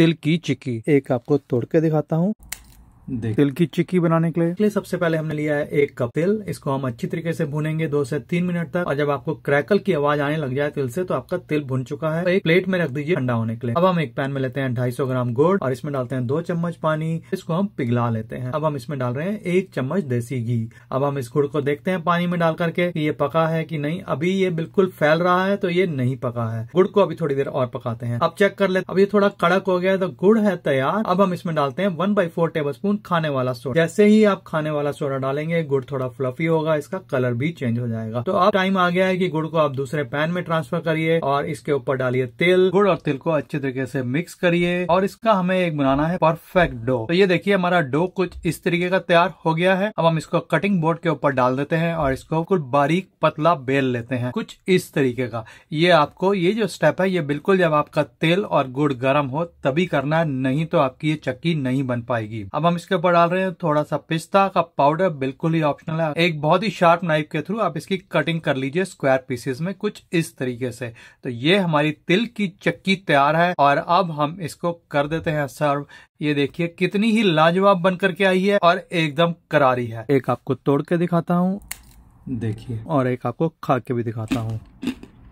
तिल की चिक्की एक आपको तोड़ के दिखाता हूँ तिल की चिक्की बनाने के लिए सबसे पहले हमने लिया है एक कप तिल इसको हम अच्छी तरीके से भुनेंगे दो से तीन मिनट तक और जब आपको क्रैकल की आवाज आने लग जाए तिल से तो आपका तिल भुन चुका है तो एक प्लेट में रख दीजिए ठंडा होने के लिए अब हम एक पैन में लेते हैं ढाई ग्राम गुड़ और इसमें डालते हैं दो चम्मच पानी इसको हम पिघला लेते हैं अब हम इसमें डाल रहे हैं एक चम्मच देसी घी अब हम इस गुड़ को देखते हैं पानी में डाल करके ये पका है की नहीं अभी ये बिल्कुल फैल रहा है तो ये नहीं पका है गुड़ को अभी थोड़ी देर और पकाते हैं अब चेक कर ले अब ये थोड़ा कड़क हो गया तो गुड़ है तैयार अब हम इसमें डालते हैं one by four table spoon खाने वाला सोडा जैसे ही आप खाने वाला सोडा डालेंगे गुड़ थोड़ा फ्लफी होगा इसका कलर भी चेंज हो जाएगा तो अब टाइम आ गया है कि गुड़ को आप दूसरे पैन में ट्रांसफर करिए और इसके ऊपर डालिए तेल गुड़ और तेल को अच्छे तरीके से मिक्स करिए और इसका हमें एक बनाना है परफेक्ट डो तो ये देखिए हमारा डो कुछ इस तरीके का तैयार हो गया है अब हम इसको कटिंग बोर्ड के ऊपर डाल देते हैं और इसको कुछ बारीक पतला बेल लेते हैं कुछ इस तरीके का ये आपको ये जो स्टेप है ये बिल्कुल जब आपका तेल और गुड़ गर्म हो तभी करना है नहीं तो आपकी ये चक्की नहीं बन पाएगी अब हम इसके इसके ऊपर डाल रहे हैं थोड़ा सा पिस्ता का पाउडर बिल्कुल ही ऑप्शनल है एक बहुत ही शार्प नाइफ के थ्रू आप इसकी कटिंग कर लीजिए स्क्वायर पीसेस में कुछ इस तरीके से तो ये हमारी तिल की चक्की तैयार है और अब हम इसको कर देते हैं सर्व ये देखिए कितनी ही लाजवाब बनकर के आई है और एकदम करारी है एक आपको तोड़ के दिखाता हूँ देखिए और एक आपको खा के भी दिखाता हूँ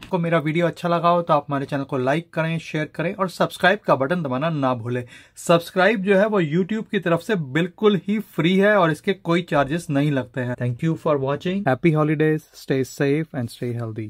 आपको मेरा वीडियो अच्छा लगा हो तो आप हमारे चैनल को लाइक करें शेयर करें और सब्सक्राइब का बटन दबाना ना भूलें सब्सक्राइब जो है वो यूट्यूब की तरफ से बिल्कुल ही फ्री है और इसके कोई चार्जेस नहीं लगते हैं thank you for watching happy holidays stay safe and stay healthy